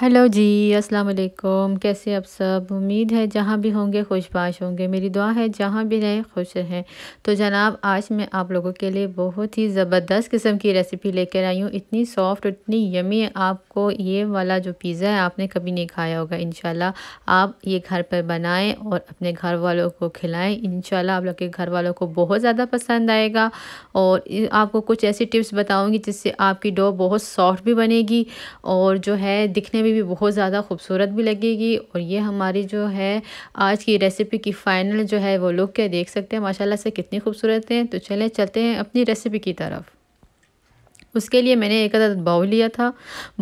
hello जी अस्सलाम वालेकुम कैसे आप सब उम्मीद है जहाँ भी होंगे खुशबाश होंगे मेरी दुआ है जहाँ भी रहें खुश रहें तो जनाब आज मैं आप लोगों के लिए बहुत ही ज़बरदस्त किस्म की रेसिपी लेकर आई हूँ इतनी सॉफ्ट इतनी यमी है आपको ये वाला जो पिज़्ज़ा है आपने कभी नहीं खाया होगा इन आप ये घर पर बनाएँ और अपने घर वालों को खिलाएँ इन आप लोग के घर वालों को बहुत ज़्यादा पसंद आएगा और आपको कुछ ऐसी टिप्स बताऊँगी जिससे आपकी डो बहुत सॉफ्ट भी बनेगी और जो है दिखने में भी बहुत ज़्यादा खूबसूरत भी लगेगी और ये हमारी जो है आज की रेसिपी की फ़ाइनल जो है वो लुक है देख सकते हैं माशाल्लाह से कितनी खूबसूरत है तो चलें चलते हैं अपनी रेसिपी की तरफ उसके लिए मैंने एक अदद बाउल लिया था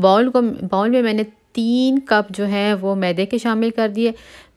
बाउल को बाउल में मैंने तीन कप जो है वो मैदे के शामिल कर दिए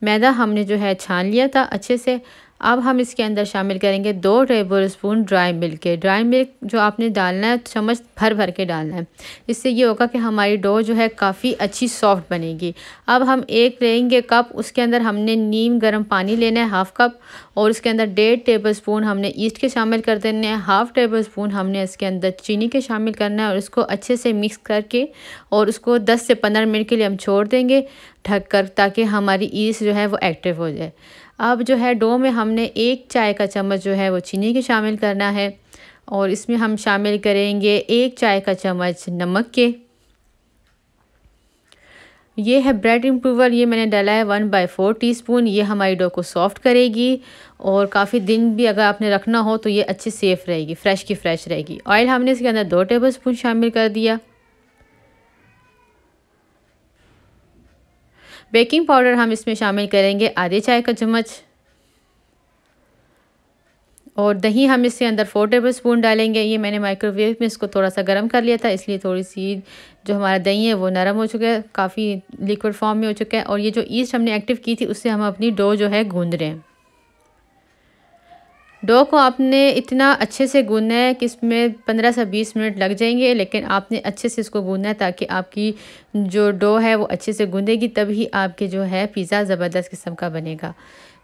मैदा हमने जो है छान लिया था अच्छे से अब हम इसके अंदर शामिल करेंगे दो टेबल स्पून ड्राई मिल्क के ड्राई मिल्क जो आपने डालना है चम्मच भर भर के डालना है इससे ये होगा कि हमारी डो जो है काफ़ी अच्छी सॉफ्ट बनेगी अब हम एक लेंगे कप उसके अंदर हमने नीम गर्म पानी लेना है हाफ़ कप और उसके अंदर डेढ़ टेबल स्पून हमने ईस्ट के शामिल कर देने हैं हाफ़ टेबल स्पून हमने इसके अंदर चीनी के शामिल करना है और इसको अच्छे से मिक्स करके और उसको दस से पंद्रह मिनट के लिए हम छोड़ देंगे ढक कर ताकि हमारी ईस्ट जो है वो एक्टिव हो जाए अब जो है डो में हमने एक चाय का चम्मच जो है वो चीनी के शामिल करना है और इसमें हम शामिल करेंगे एक चाय का चम्मच नमक के ये है ब्रेड इम्प्रूवर ये मैंने डाला है one by four tea spoon ये हमारी डो को सॉफ्ट करेगी और काफ़ी दिन भी अगर आपने रखना हो तो ये अच्छी सेफ़ रहेगी फ़्रेश की फ़्रेश रहेगी ऑयल हमने इसके अंदर दो टेबल स्पून शामिल कर दिया बेकिंग पाउडर हम इसमें शामिल करेंगे आधे चाय का चम्मच और दही हम इसके अंदर फोर टेबल स्पून डालेंगे ये मैंने माइक्रोवेव में इसको थोड़ा सा गर्म कर लिया था इसलिए थोड़ी सी जो हमारा दही है वो नरम हो चुका है काफ़ी लिक्विड फॉर्म में हो चुका है और ये जो ईस्ट हमने एक्टिव की थी उससे हम अपनी डो जो है गूंद रहे हैं डो को आपने इतना अच्छे से गूंदना है कि इसमें पंद्रह से बीस मिनट लग जाएंगे लेकिन आपने अच्छे से इसको गूंदना है ताकि आपकी जो डो है वो अच्छे से गूंदेगी तभी आपके जो है पिज़्ज़ा ज़बरदस्त किस्म का बनेगा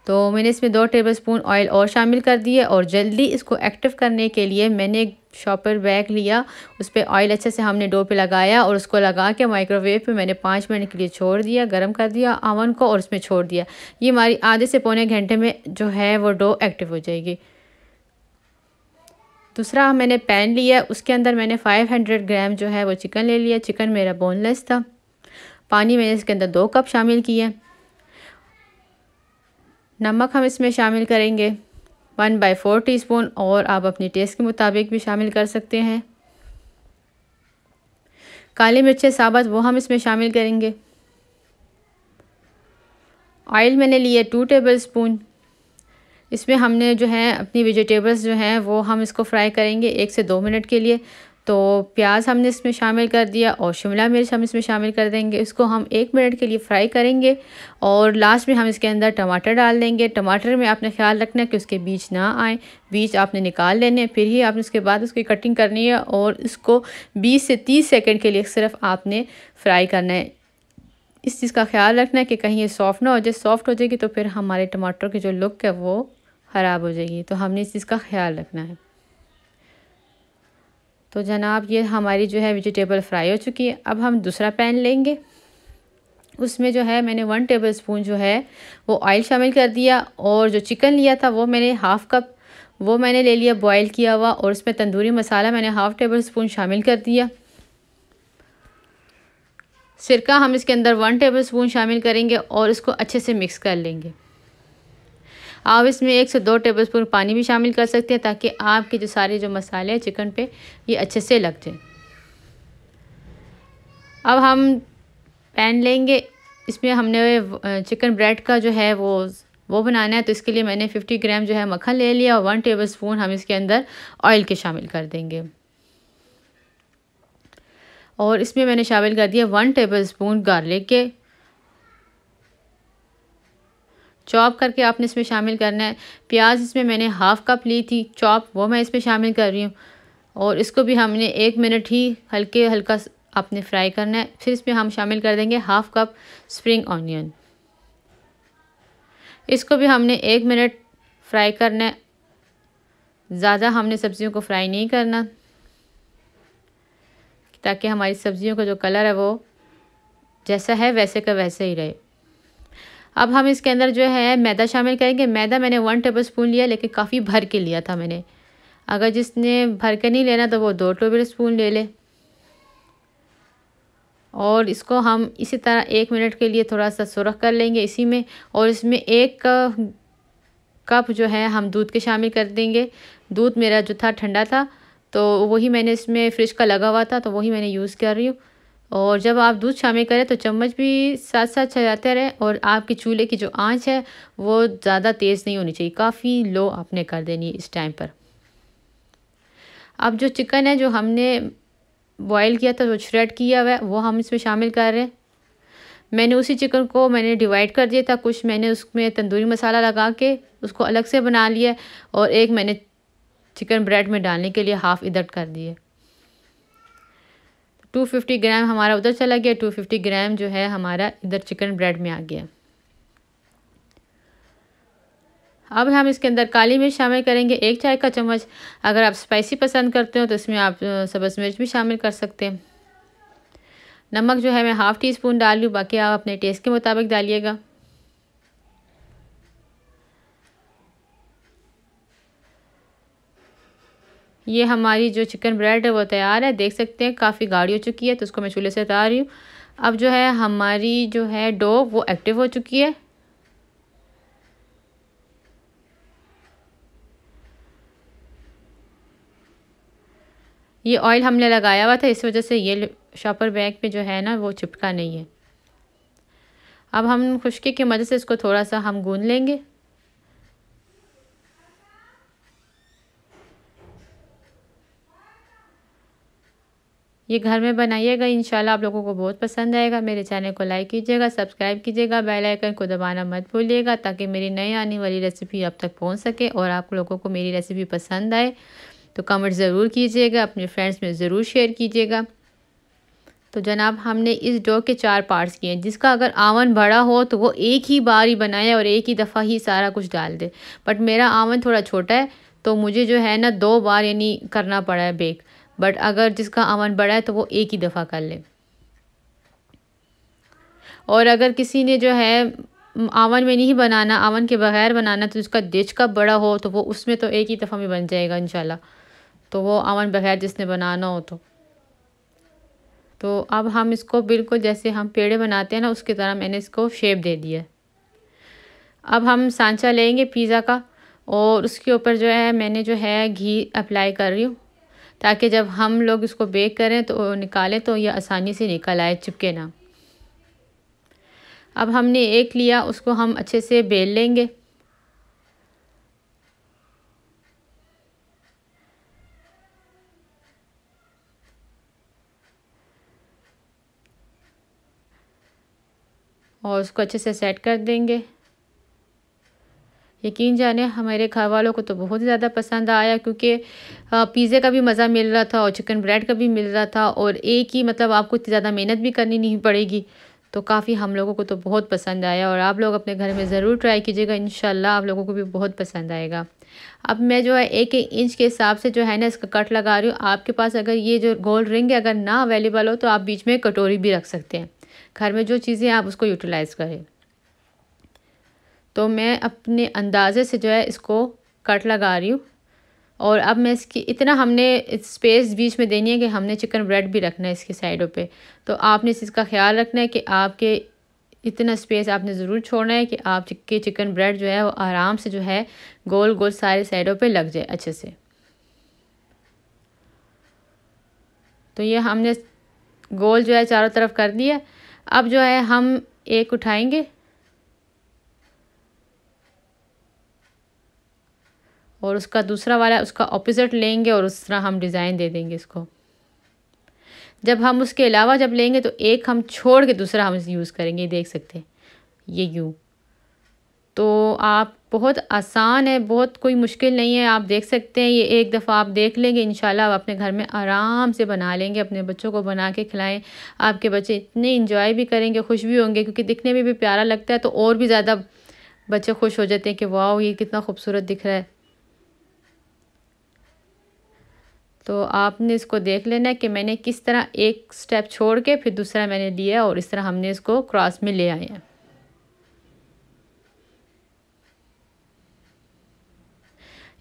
तो मैंने इसमें दो टेबल स्पून ऑयल और शामिल कर दिए और जल्दी इसको एक्टिव करने के लिए मैंने एक शॉपर बैग लिया उस पर ऑयल अच्छे से हमने डो पे लगाया और उसको लगा के माइक्रोवेव पे मैंने पाँच मिनट के लिए छोड़ दिया गर्म कर दिया आवन को और उसमें छोड़ दिया ये हमारी आधे से पौने घंटे में जो है वो डो एक्टिव हो जाएगी दूसरा मैंने पैन लिया उसके अंदर मैंने 500 ग्राम जो है वो चिकन ले लिया चिकन मेरा बोनलेस था पानी मैंने इसके अंदर दो कप शामिल किए नमक हम इसमें शामिल करेंगे one by four tea spoon और आप अपने टेस्ट के मुताबिक भी शामिल कर सकते हैं काली मिर्चें साबत वो हम इसमें शामिल करेंगे ऑयल मैंने लिए टू टेबल स्पून इसमें हमने जो है अपनी वेजिटेबल्स जो हैं वो हम इसको फ्राई करेंगे एक से दो मिनट के लिए तो प्याज हमने इसमें शामिल कर दिया और शिमला मिर्च हम इसमें शामिल कर देंगे इसको हम एक मिनट के लिए फ्राई करेंगे और लास्ट में हम इसके अंदर टमाटर डाल देंगे टमाटर में आपने ख्याल रखना है कि उसके बीज ना आए बीज आपने निकाल लेने फिर ही आपने उसके बाद उसकी कटिंग करनी है और इसको बीस से तीस सेकेंड के लिए सिर्फ आपने फ्राई करना है इस चीज़ का ख्याल रखना है कि कहीं ये सॉफ्ट ना हो जाए सॉफ्ट हो जाएगी तो फिर हमारे टमाटर की जो लुक है वो ख़राब हो जाएगी तो हमने इस चीज़ का ख्याल रखना है तो जनाब ये हमारी जो है वेजिटेबल फ्राई हो चुकी है अब हम दूसरा पैन लेंगे उसमें जो है मैंने वन टेबल स्पून जो है वो ऑयल शामिल कर दिया और जो चिकन लिया था वो मैंने हाफ़ कप वो मैंने ले लिया बॉयल किया हुआ और उसमें तंदूरी मसाला मैंने हाफ़ टेबल स्पून शामिल कर दिया सिरका हम इसके अंदर वन टेबल स्पून शामिल करेंगे और इसको अच्छे से मिक्स कर लेंगे आप इसमें एक से दो टेबल स्पून पानी भी शामिल कर सकते हैं ताकि आपके जो सारे जो मसाले हैं चिकन पे ये अच्छे से लग जाए अब हम पैन लेंगे इसमें हमने चिकन ब्रेड का जो है वो वो बनाना है तो इसके लिए मैंने 50 ग्राम जो है मक्खन ले लिया और वन टेबल स्पून हम इसके अंदर ऑयल के शामिल कर देंगे और इसमें मैंने शामिल कर दिया वन टेबल स्पून गार्लिक के चॉप करके आपने इसमें शामिल करना है प्याज इसमें मैंने हाफ़ कप ली थी चॉप वो मैं इसमें शामिल कर रही हूँ और इसको भी हमने एक मिनट ही हल्के हल्का आपने फ्राई करना है फिर इसमें हम शामिल कर देंगे हाफ़ कप स्प्रिंग ऑनियन इसको भी हमने एक मिनट फ्राई करना है ज़्यादा हमने सब्ज़ियों को फ्राई नहीं करना ताकि हमारी सब्ज़ियों का जो कलर है वो जैसा है वैसे का वैसे ही रहे अब हम इसके अंदर जो है मैदा शामिल करेंगे मैदा मैंने वन टेबल स्पून लिया लेकिन काफ़ी भर के लिया था मैंने अगर जिसने भर के नहीं लेना तो वो दो टेबल स्पून ले ले और इसको हम इसी तरह एक मिनट के लिए थोड़ा सा सुरख कर लेंगे इसी में और इसमें एक कप जो है हम दूध के शामिल कर देंगे दूध मेरा जो था ठंडा था तो वही मैंने इसमें फ्रिज का लगा हुआ था तो वही मैंने यूज़ कर रही हूँ और जब आप दूध शामिल करें तो चम्मच भी साथ साथ चलाते रहें और आपके चूल्हे की जो आंच है वो ज़्यादा तेज़ नहीं होनी चाहिए काफ़ी लो आपने कर देनी इस टाइम पर अब जो चिकन है जो हमने बॉईल किया था जो श्रेड किया हुआ है वो हम इसमें शामिल कर रहे हैं मैंने उसी चिकन को मैंने डिवाइड कर दिया था कुछ मैंने उसमें तंदूरी मसाला लगा के उसको अलग से बना लिया और एक मैंने चिकन ब्रेड में डालने के लिए हाफ़ इधर कर दिए टू फिफ्टी ग्राम हमारा उधर चला गया टू फिफ्टी ग्राम जो है हमारा इधर चिकन ब्रेड में आ गया अब हम इसके अंदर काली मिर्च शामिल करेंगे एक चाय का चम्मच अगर आप स्पाइसी पसंद करते हो तो इसमें आप सब्ज़ मिर्च भी शामिल कर सकते हैं नमक जो है मैं हाफ़ टी स्पून डाल लूँ बाकी आप अपने टेस्ट के मुताबिक डालिएगा ये हमारी जो चिकन ब्रेड है वो तैयार है देख सकते हैं काफ़ी गाढ़ी हो चुकी है तो उसको मैं चूल्हे से उतार रही हूँ अब जो है हमारी जो है डो वो एक्टिव हो चुकी है ये ऑयल हमने लगाया हुआ था इस वजह से ये शॉपर बैग पे जो है ना वो चिपका नहीं है अब हम खुश्की की मदद से इसको थोड़ा सा हम गूंद लेंगे ये घर में बनाइएगा इन आप लोगों को बहुत पसंद आएगा मेरे चैनल को लाइक कीजिएगा सब्सक्राइब कीजिएगा बेल आइकन को दबाना मत भूलिएगा ताकि मेरी नई आने वाली रेसिपी अब तक पहुँच सके और आप लोगों को मेरी रेसिपी पसंद आए तो कमेंट ज़रूर कीजिएगा अपने फ्रेंड्स में ज़रूर शेयर कीजिएगा तो जनाब हमने इस डो के चार पार्ट्स किए हैं जिसका अगर आवन बड़ा हो तो वो एक ही बार ही बनाए और एक ही दफ़ा ही सारा कुछ डाल दे बट मेरा आवन थोड़ा छोटा है तो मुझे जो है ना दो बार यानी करना पड़ा है बेक बट अगर जिसका अमन बड़ा है तो वो एक ही दफ़ा कर ले और अगर किसी ने जो है आवन में नहीं बनाना आवन के बगैर बनाना तो उसका डिश का बड़ा हो तो वो उसमें तो एक ही दफ़ा में बन जाएगा इन तो वो आवन बगैर जिसने बनाना हो तो तो अब हम इसको बिल्कुल जैसे हम पेड़े बनाते हैं ना उसकी तरह मैंने इसको शेप दे दिया अब हम सांचा लेंगे पिज़्ज़ा का और उसके ऊपर जो है मैंने जो है घी अप्लाई कर रही हूँ ताकि जब हम लोग इसको बेक करें तो निकालें तो ये आसानी से निकल आए चिपके ना अब हमने एक लिया उसको हम अच्छे से बेल लेंगे और उसको अच्छे से सेट कर देंगे यकीन जाने हमारे घर वालों को तो बहुत ज़्यादा पसंद आया क्योंकि पिज़्ज़े का भी मज़ा मिल रहा था और चिकन ब्रेड का भी मिल रहा था और एक ही मतलब आपको इतनी ज़्यादा मेहनत भी करनी नहीं पड़ेगी तो काफ़ी हम लोगों को तो बहुत पसंद आया और आप लोग अपने घर में ज़रूर ट्राई कीजिएगा इन आप लोगों को भी बहुत पसंद आएगा अब मैं जो है एक एक इंच के हिसाब से जो है ना इसका कट लगा रही हूँ आपके पास अगर ये जो गोल्ड रिंग है अगर ना अवेलेबल हो तो आप बीच में कटोरी भी रख सकते हैं घर में जो चीज़ें आप उसको यूटिलाइज़ करें तो मैं अपने अंदाज़े से जो है इसको कट लगा रही हूँ और अब मैं इसकी इतना हमने स्पेस बीच में देनी है कि हमने चिकन ब्रेड भी रखना है इसकी साइडों पे तो आपने इस चीज़ का ख्याल रखना है कि आपके इतना स्पेस आपने ज़रूर छोड़ना है कि आपके चिकन ब्रेड जो है वो आराम से जो है गोल गोल सारे साइडों पे लग जाए अच्छे से तो ये हमने गोल जो है चारों तरफ कर दिया अब जो है हम एक उठाएँगे और उसका दूसरा वाला उसका ऑपोजिट लेंगे और उस तरह हम डिज़ाइन दे देंगे इसको जब हम उसके अलावा जब लेंगे तो एक हम छोड़ के दूसरा हम यूज़ करेंगे देख सकते हैं ये यू तो आप बहुत आसान है बहुत कोई मुश्किल नहीं है आप देख सकते हैं ये एक दफ़ा आप देख लेंगे इन आप अपने घर में आराम से बना लेंगे अपने बच्चों को बना के खिलाएं आपके बच्चे इतने इंजॉय भी करेंगे खुश भी होंगे क्योंकि दिखने में भी प्यारा लगता है तो और भी ज़्यादा बच्चे खुश हो जाते हैं कि वाह ये कितना खूबसूरत दिख रहा है तो आपने इसको देख लेना कि मैंने किस तरह एक स्टेप छोड़ के फिर दूसरा मैंने लिया और इस तरह हमने इसको क्रॉस में ले आए हैं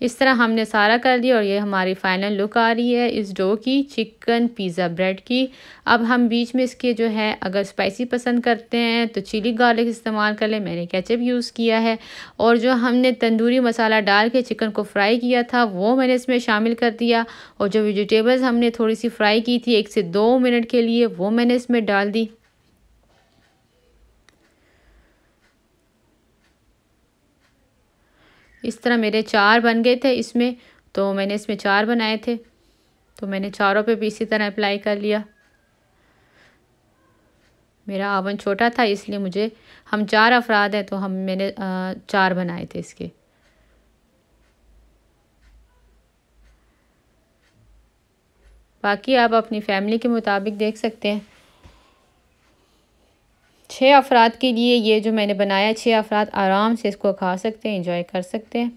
इस तरह हमने सारा कर लिया और ये हमारी फाइनल लुक आ रही है इस डो की चिकन पिज़्ज़ा ब्रेड की अब हम बीच में इसके जो है अगर स्पाइसी पसंद करते हैं तो चिली गार्लिक इस्तेमाल कर लें मैंने केचप यूज़ किया है और जो हमने तंदूरी मसाला डाल के चिकन को फ्राई किया था वो मैंने इसमें शामिल कर दिया और जो वेजिटेबल्स हमने थोड़ी सी फ्राई की थी एक से दो मिनट के लिए वो मैंने इसमें डाल दी इस तरह मेरे चार बन गए थे इसमें तो मैंने इसमें चार बनाए थे तो मैंने चारों पे भी इसी तरह अप्लाई कर लिया मेरा आवन छोटा था इसलिए मुझे हम चार अफराद हैं तो हम मैंने चार बनाए थे इसके बाकी आप अपनी फैमिली के मुताबिक देख सकते हैं छः अफराद के लिए ये जो मैंने बनाया छः अफराद आराम से इसको खा सकते हैं इंजॉय कर सकते हैं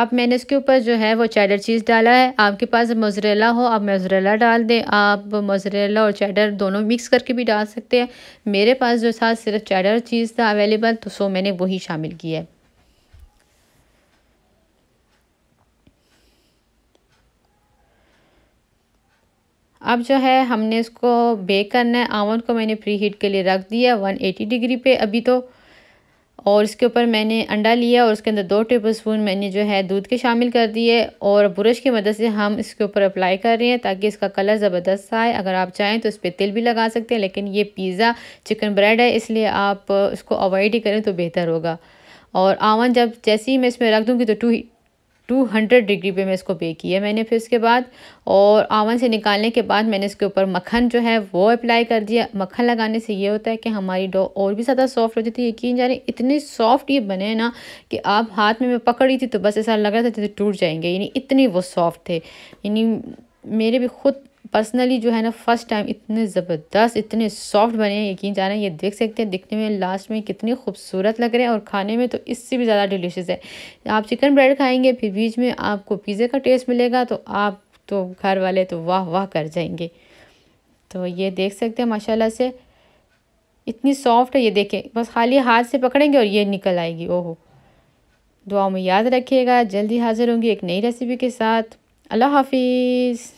आप मैंने इसके ऊपर जो है वो चैडर चीज़ डाला है आपके पास मोजरेला हो आप मोजरेला डाल दें आप मोजरेला और चैडर दोनों मिक्स करके भी डाल सकते हैं मेरे पास जो था सिर्फ चैडर चीज़ था अवेलेबल तो सो मैंने वही शामिल किया है अब जो है हमने इसको बेक करना है आवन को मैंने प्री हीट के लिए रख दिया वन एटी डिग्री पे अभी तो और इसके ऊपर मैंने अंडा लिया और उसके अंदर दो टेबल स्पून मैंने जो है दूध के शामिल कर दिए और ब्रश की मदद से हम इसके ऊपर अप्लाई कर रहे हैं ताकि इसका कलर ज़बरदस्त आए अगर आप चाहें तो इस पर तिल भी लगा सकते हैं लेकिन ये पिज़्ज़ा चिकन ब्रेड है इसलिए आप इसको अवॉइड ही करें तो बेहतर होगा और आवन जब जैसे ही मैं इसमें रख दूँगी तो टू टू हंड्रेड डिग्री पे मैं इसको बेक किया मैंने फिर इसके बाद और आवन से निकालने के बाद मैंने इसके ऊपर मक्खन जो है वो अप्लाई कर दिया मक्खन लगाने से ये होता है कि हमारी डो और भी ज़्यादा सॉफ्ट हो जाती है यकीन जाने इतने सॉफ्ट ये बने ना कि आप हाथ में मैं पकड़ी थी तो बस ऐसा लग रहा था जैसे टूट जाएंगे यानी इतने वो सॉफ्ट थे यानी मेरे भी खुद पर्सनली जो है ना फर्स्ट टाइम इतने ज़बरदस्त इतने सॉफ्ट बने हैं यकीन जाना ये देख सकते हैं दिखने में लास्ट में कितने खूबसूरत लग रहे हैं और खाने में तो इससे भी ज़्यादा डिलीशियस है आप चिकन ब्रेड खाएंगे फिर बीच में आपको पिज़्ज़े का टेस्ट मिलेगा तो आप तो घर वाले तो वाह वाह कर जाएंगे तो ये देख सकते हैं माशाला से इतनी सॉफ्ट है ये देखें बस खाली हाथ से पकड़ेंगे और ये निकल आएगी ओहो दुआ में याद रखिएगा जल्दी हाज़िर होंगी एक नई रेसिपी के साथ अल्लाह हाफिज़